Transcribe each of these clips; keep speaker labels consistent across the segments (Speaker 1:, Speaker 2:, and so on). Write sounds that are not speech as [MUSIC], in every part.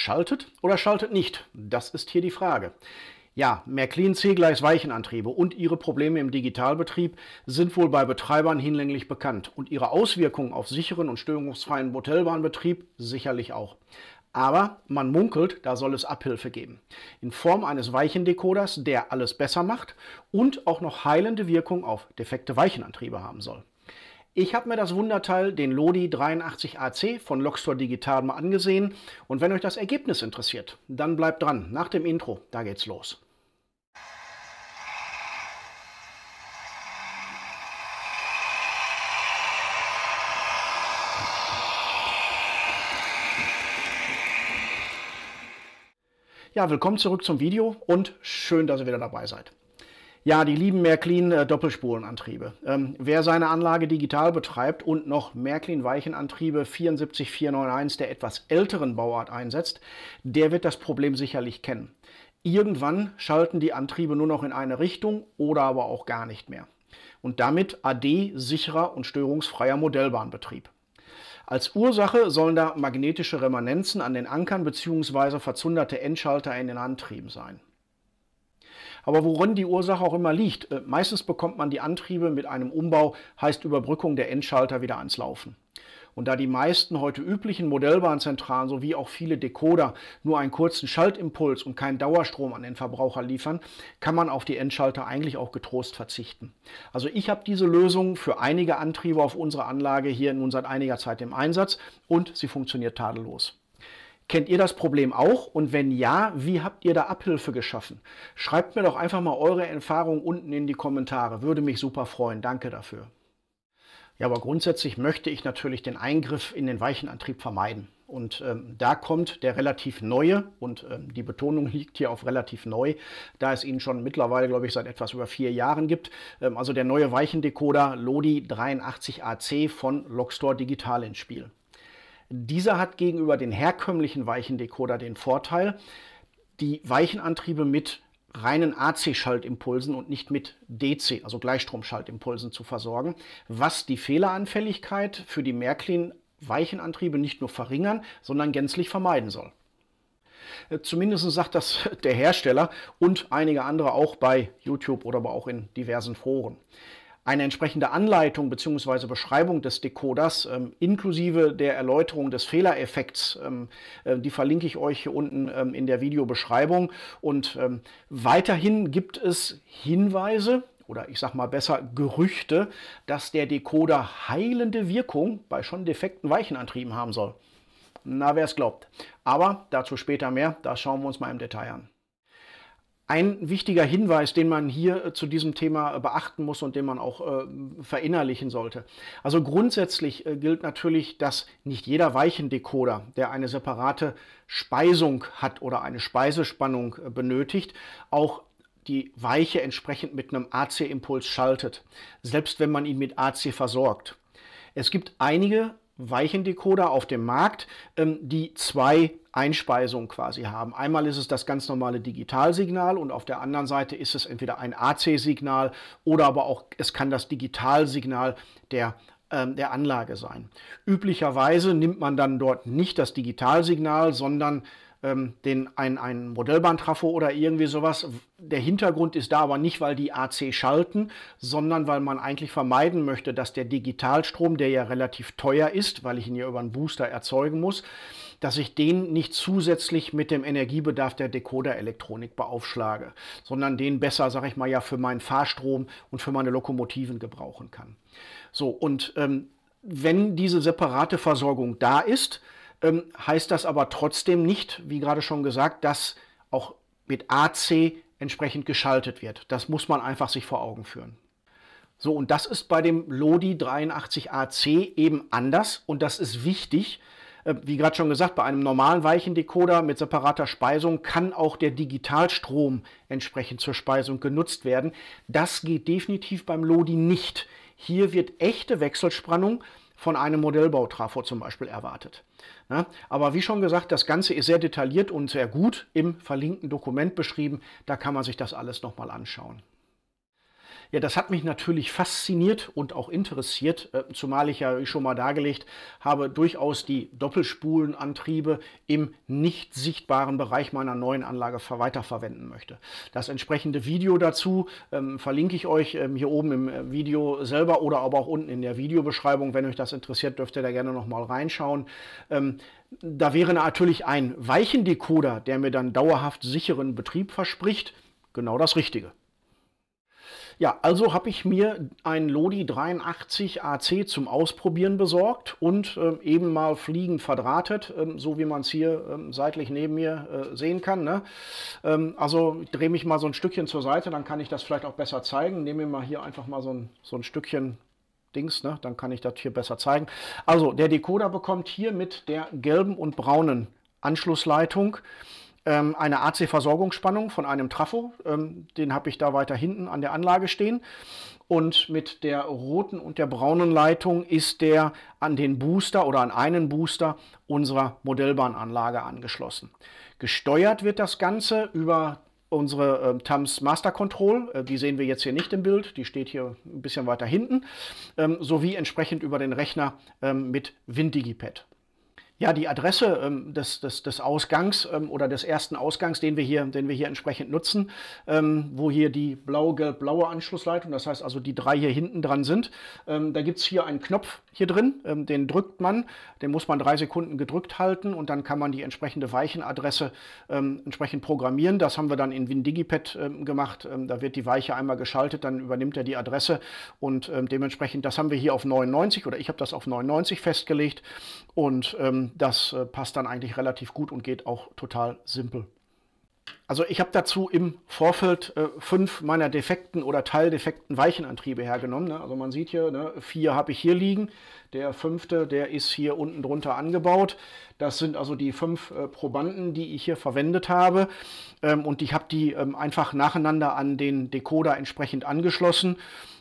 Speaker 1: Schaltet oder schaltet nicht? Das ist hier die Frage. Ja, mehr C gleich Weichenantriebe und ihre Probleme im Digitalbetrieb sind wohl bei Betreibern hinlänglich bekannt und ihre Auswirkungen auf sicheren und störungsfreien Hotelbahnbetrieb sicherlich auch. Aber man munkelt, da soll es Abhilfe geben. In Form eines Weichendecoders, der alles besser macht und auch noch heilende Wirkung auf defekte Weichenantriebe haben soll. Ich habe mir das Wunderteil, den Lodi 83AC von Lockstore Digital mal angesehen und wenn euch das Ergebnis interessiert, dann bleibt dran. Nach dem Intro, da geht's los. Ja, willkommen zurück zum Video und schön, dass ihr wieder dabei seid. Ja, die lieben Märklin äh, Doppelspulenantriebe. Ähm, wer seine Anlage digital betreibt und noch Märklin Weichenantriebe 74491 der etwas älteren Bauart einsetzt, der wird das Problem sicherlich kennen. Irgendwann schalten die Antriebe nur noch in eine Richtung oder aber auch gar nicht mehr. Und damit AD sicherer und störungsfreier Modellbahnbetrieb. Als Ursache sollen da magnetische Remanenzen an den Ankern bzw. verzunderte Endschalter in den Antrieben sein. Aber worin die Ursache auch immer liegt, äh, meistens bekommt man die Antriebe mit einem Umbau, heißt Überbrückung der Endschalter wieder ans Laufen. Und da die meisten heute üblichen Modellbahnzentralen sowie auch viele Decoder nur einen kurzen Schaltimpuls und keinen Dauerstrom an den Verbraucher liefern, kann man auf die Endschalter eigentlich auch getrost verzichten. Also ich habe diese Lösung für einige Antriebe auf unserer Anlage hier nun seit einiger Zeit im Einsatz und sie funktioniert tadellos. Kennt ihr das Problem auch? Und wenn ja, wie habt ihr da Abhilfe geschaffen? Schreibt mir doch einfach mal eure Erfahrung unten in die Kommentare. Würde mich super freuen. Danke dafür. Ja, aber grundsätzlich möchte ich natürlich den Eingriff in den Weichenantrieb vermeiden. Und ähm, da kommt der relativ neue, und ähm, die Betonung [LAUGHS] liegt hier auf relativ neu, da es ihn schon mittlerweile, glaube ich, seit etwas über vier Jahren gibt. Ähm, also der neue Weichendecoder Lodi 83AC von Lockstore Digital ins Spiel. Dieser hat gegenüber den herkömmlichen Weichendecoder den Vorteil, die Weichenantriebe mit reinen AC-Schaltimpulsen und nicht mit DC, also Gleichstromschaltimpulsen zu versorgen, was die Fehleranfälligkeit für die Märklin-Weichenantriebe nicht nur verringern, sondern gänzlich vermeiden soll. Äh, Zumindest sagt das [LAUGHS] der Hersteller und einige andere auch bei YouTube oder aber auch in diversen Foren. Eine entsprechende Anleitung bzw. Beschreibung des Decoders ähm, inklusive der Erläuterung des Fehlereffekts, ähm, äh, die verlinke ich euch hier unten ähm, in der Videobeschreibung. Und ähm, weiterhin gibt es Hinweise oder ich sag mal besser Gerüchte, dass der Decoder heilende Wirkung bei schon defekten Weichenantrieben haben soll. Na, wer es glaubt. Aber dazu später mehr, das schauen wir uns mal im Detail an. Ein wichtiger Hinweis, den man hier äh, zu diesem Thema äh, beachten muss und den man auch äh, verinnerlichen sollte. Also grundsätzlich gilt natürlich, dass nicht jeder Weichendecoder, der eine separate Speisung hat oder eine Speisespannung benötigt, auch die Weiche entsprechend mit einem AC-Impuls schaltet, selbst wenn man ihn mit AC versorgt. Es gibt einige Weichendecoder auf dem Markt, ähm, die zwei Einspeisungen quasi haben. Einmal ist es das ganz normale Digitalsignal und auf der anderen Seite ist es entweder ein AC-Signal oder aber auch es kann das Digitalsignal der ähm, der Anlage sein. Üblicherweise nimmt man dann dort nicht das Digitalsignal, sondern ähm, den, ein, ein Modellbahntrafo oder irgendwie sowas. Der Hintergrund ist da aber nicht, weil die AC schalten, sondern weil man eigentlich vermeiden möchte, dass der Digitalstrom, der ja relativ teuer ist, weil ich ihn ja über einen Booster erzeugen muss, dass ich den nicht zusätzlich mit dem Energiebedarf der Decoder-Elektronik beaufschlage, sondern den besser, sag ich mal, ja für meinen Fahrstrom und für meine Lokomotiven gebrauchen kann. So, und ähm, wenn diese separate Versorgung da ist, ähm, heißt das aber trotzdem nicht, wie gerade schon gesagt, dass auch mit AC entsprechend geschaltet wird. Das muss man einfach sich vor Augen führen. So, und das ist bei dem Lodi 83AC eben anders und das ist wichtig. Äh, wie gerade schon gesagt, bei einem normalen Weichendecoder mit separater Speisung kann auch der Digitalstrom entsprechend zur Speisung genutzt werden. Das geht definitiv beim Lodi nicht. Hier wird echte Wechselspannung von einem Modellbautrafo zum Beispiel erwartet. Ja, aber wie schon gesagt, das Ganze ist sehr detailliert und sehr gut im verlinkten Dokument beschrieben. Da kann man sich das alles nochmal anschauen. Ja, das hat mich natürlich fasziniert und auch interessiert, äh, zumal ich ja schon mal dargelegt habe, durchaus die Doppelspulenantriebe im nicht sichtbaren Bereich meiner neuen Anlage weiterverwenden möchte. Das entsprechende Video dazu ähm, verlinke ich euch ähm, hier oben im äh, Video selber oder aber auch unten in der Videobeschreibung. Wenn euch das interessiert, dürft ihr da gerne nochmal reinschauen. Ähm, da wäre natürlich ein Weichendekoder, der mir dann dauerhaft sicheren Betrieb verspricht, genau das Richtige. Ja, also habe ich mir einen Lodi 83 AC zum Ausprobieren besorgt und äh, eben mal fliegend verdrahtet, äh, so wie man es hier äh, seitlich neben mir äh, sehen kann. Ne? Ähm, also drehe mich mal so ein Stückchen zur Seite, dann kann ich das vielleicht auch besser zeigen. Nehme mir mal hier einfach mal so ein, so ein Stückchen Dings, ne? dann kann ich das hier besser zeigen. Also der Decoder bekommt hier mit der gelben und braunen Anschlussleitung ähm, eine AC-Versorgungsspannung von einem Trafo. Ähm, den habe ich da weiter hinten an der Anlage stehen. Und mit der roten und der braunen Leitung ist der an den Booster oder an einen Booster unserer Modellbahnanlage angeschlossen. Gesteuert wird das Ganze über unsere ähm, TAMS Master Control, äh, die sehen wir jetzt hier nicht im Bild, die steht hier ein bisschen weiter hinten, ähm, sowie entsprechend über den Rechner ähm, mit WinDigipad. Ja, die Adresse ähm, des, des, des Ausgangs ähm, oder des ersten Ausgangs, den wir hier, den wir hier entsprechend nutzen, ähm, wo hier die blau-gelb-blaue Anschlussleitung, das heißt also die drei hier hinten dran sind, ähm, da gibt es hier einen Knopf hier drin, ähm, den drückt man, den muss man drei Sekunden gedrückt halten und dann kann man die entsprechende Weichenadresse ähm, entsprechend programmieren. Das haben wir dann in WinDigipad gemacht, da wird die Weiche einmal geschaltet, dann übernimmt er die Adresse und dementsprechend, das haben wir hier auf 99 oder ich habe das auf 99 festgelegt und das äh, passt dann eigentlich relativ gut und geht auch total simpel. Also ich habe dazu im Vorfeld äh, fünf meiner defekten oder teildefekten Weichenantriebe hergenommen. Ne? Also man sieht hier, ne? vier habe ich hier liegen. Der fünfte, der ist hier unten drunter angebaut. Das sind also die fünf äh, Probanden, die ich hier verwendet habe. Ähm, und ich habe die ähm, einfach nacheinander an den Decoder entsprechend angeschlossen.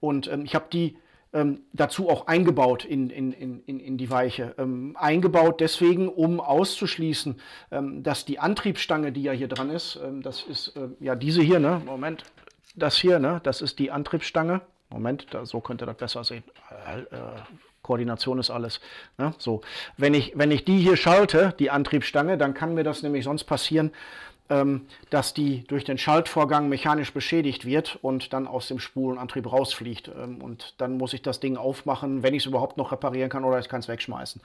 Speaker 1: Und ähm, ich habe die ähm, dazu auch eingebaut in, in, in, in die Weiche. Ähm, eingebaut deswegen, um auszuschließen, ähm, dass die Antriebsstange, die ja hier dran ist, ähm, das ist äh, ja diese hier, ne? Moment, das hier, ne? Das ist die Antriebsstange. Moment, da, so ihr das besser sehen. Äh, äh, Koordination ist alles. Ne? So, wenn ich, wenn ich die hier schalte, die Antriebsstange, dann kann mir das nämlich sonst passieren, ähm, dass die durch den Schaltvorgang mechanisch beschädigt wird und dann aus dem Spulenantrieb rausfliegt. Ähm, und dann muss ich das Ding aufmachen, wenn ich es überhaupt noch reparieren kann oder ich kann es wegschmeißen.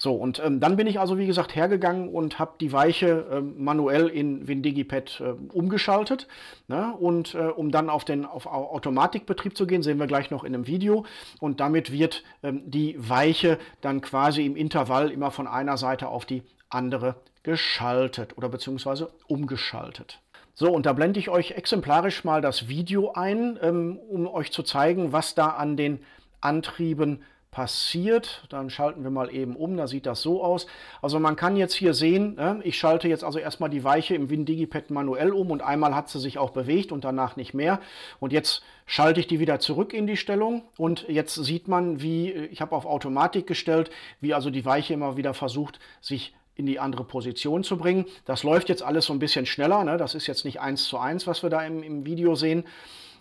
Speaker 1: So, und ähm, dann bin ich also, wie gesagt, hergegangen und habe die Weiche ähm, manuell in WindigiPad äh, umgeschaltet. Ne? Und äh, um dann auf den auf Automatikbetrieb zu gehen, sehen wir gleich noch in einem Video. Und damit wird ähm, die Weiche dann quasi im Intervall immer von einer Seite auf die andere geschaltet oder beziehungsweise umgeschaltet. So, und da blende ich euch exemplarisch mal das Video ein, ähm, um euch zu zeigen, was da an den Antrieben passiert. Dann schalten wir mal eben um, da sieht das so aus. Also man kann jetzt hier sehen, ne, ich schalte jetzt also erstmal die Weiche im WinDigipad manuell um und einmal hat sie sich auch bewegt und danach nicht mehr. Und jetzt schalte ich die wieder zurück in die Stellung und jetzt sieht man, wie ich habe auf Automatik gestellt, wie also die Weiche immer wieder versucht, sich zu in die andere Position zu bringen. Das läuft jetzt alles so ein bisschen schneller. Ne? Das ist jetzt nicht eins zu eins, was wir da im, im Video sehen.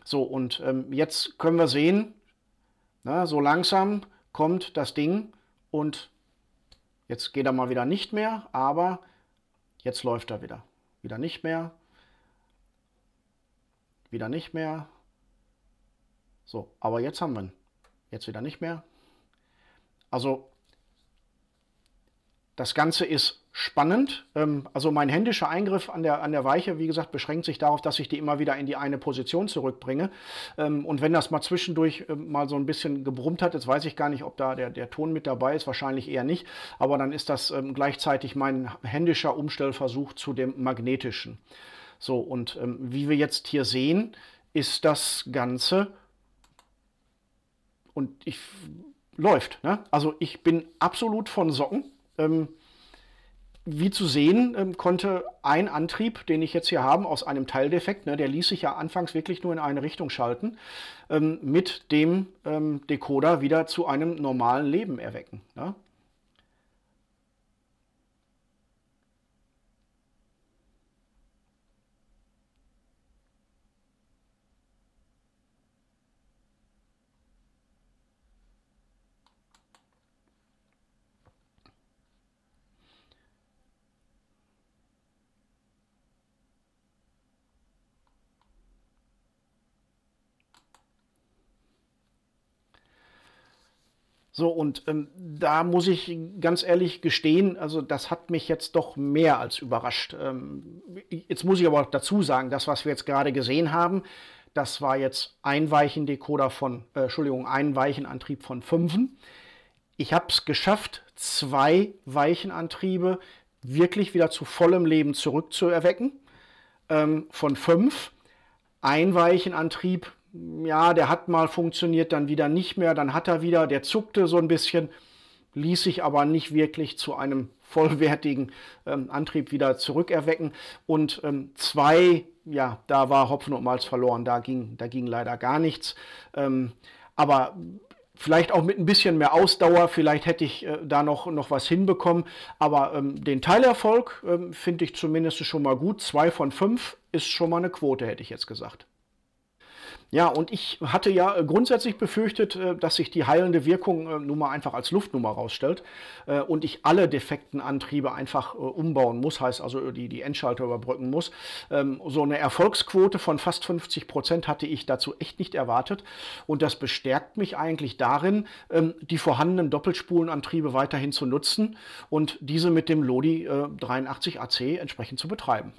Speaker 1: So, und ähm, jetzt können wir sehen, na, so langsam kommt das Ding und jetzt geht er mal wieder nicht mehr, aber jetzt läuft er wieder. Wieder nicht mehr, wieder nicht mehr. So, aber jetzt haben wir ihn. Jetzt wieder nicht mehr. Also das Ganze ist spannend. Ähm, also mein händischer Eingriff an der, an der Weiche, wie gesagt, beschränkt sich darauf, dass ich die immer wieder in die eine Position zurückbringe. Ähm, und wenn das mal zwischendurch ähm, mal so ein bisschen gebrummt hat, jetzt weiß ich gar nicht, ob da der, der Ton mit dabei ist, wahrscheinlich eher nicht. Aber dann ist das gleichzeitig mein händischer Umstellversuch zu dem magnetischen. So, und wie wir jetzt hier sehen, ist das Ganze und ich läuft. Ne? Also ich bin absolut von Socken ähm, wie zu sehen, ähm, konnte ein Antrieb, den ich jetzt hier habe, aus einem Teildefekt, ne, der ließ sich ja anfangs wirklich nur in eine Richtung schalten, ähm, mit dem ähm, Decoder wieder zu einem normalen Leben erwecken. Ne? So, und ähm, da muss ich ganz ehrlich gestehen, also das hat mich jetzt doch mehr als überrascht. Ähm, jetzt muss ich aber auch dazu sagen, das, was wir jetzt gerade gesehen haben, das war jetzt Decoder von, äh, Entschuldigung, Einweichenantrieb von Fünfen. Ich habe es geschafft, zwei Weichenantriebe wirklich wieder zu vollem Leben zurückzuerwecken ähm, von fünf. Einweichenantrieb ja, der hat mal funktioniert, dann wieder nicht mehr, dann hat er wieder, der zuckte so ein bisschen, ließ sich aber nicht wirklich zu einem [LAUGHS] vollwertigen ähm, Antrieb wieder zurückerwecken. Und ähm, zwei, ja, da war Hopfen und Malz verloren, da ging, da ging leider gar nichts. Ähm, aber vielleicht auch mit ein bisschen mehr Ausdauer, vielleicht hätte ich äh, da noch, noch was hinbekommen. Aber ähm, den Teilerfolg ähm, finde ich zumindest schon mal gut. Zwei von fünf ist schon mal eine Quote, hätte ich jetzt gesagt. Ja, und ich hatte ja äh, grundsätzlich befürchtet, äh, dass sich die heilende Wirkung äh, nun mal einfach als Luftnummer rausstellt und ich alle defekten Antriebe einfach umbauen muss, heißt also die, die Endschalter überbrücken muss. Ähm, so eine Erfolgsquote von fast 50 Prozent hatte ich dazu echt nicht erwartet und das bestärkt mich eigentlich darin, ähm, die vorhandenen Doppelspulenantriebe weiterhin zu nutzen und diese mit dem Lodi 83 AC entsprechend zu betreiben.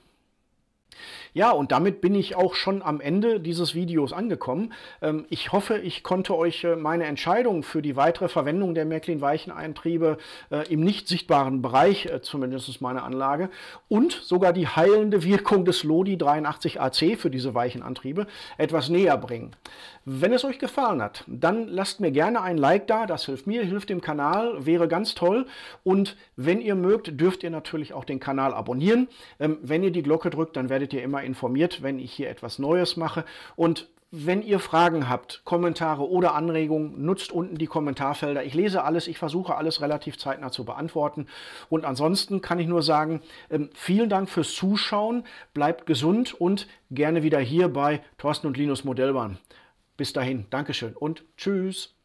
Speaker 1: Ja, und damit bin ich auch schon am Ende dieses Videos angekommen. Ähm, ich hoffe, ich konnte euch äh, meine Entscheidung für die weitere Verwendung der Märklin-Weicheneintriebe äh, im nicht sichtbaren Bereich, äh, zumindest meine Anlage, und sogar die heilende Wirkung des Lodi 83AC für diese Weichenantriebe etwas näher bringen. Wenn es euch gefallen hat, dann lasst mir gerne ein Like da, das hilft mir, hilft dem Kanal, wäre ganz toll. Und wenn ihr mögt, dürft ihr natürlich auch den Kanal abonnieren. Ähm, wenn ihr die Glocke drückt, dann werdet ihr immer immer informiert, wenn ich hier etwas Neues mache. Und wenn ihr Fragen habt, Kommentare oder Anregungen, nutzt unten die Kommentarfelder. Ich lese alles, ich versuche alles relativ zeitnah zu beantworten. Und ansonsten kann ich nur sagen, ähm, vielen Dank fürs Zuschauen, bleibt gesund und gerne wieder hier bei Thorsten und Linus Modellbahn. Bis dahin, Dankeschön und tschüss.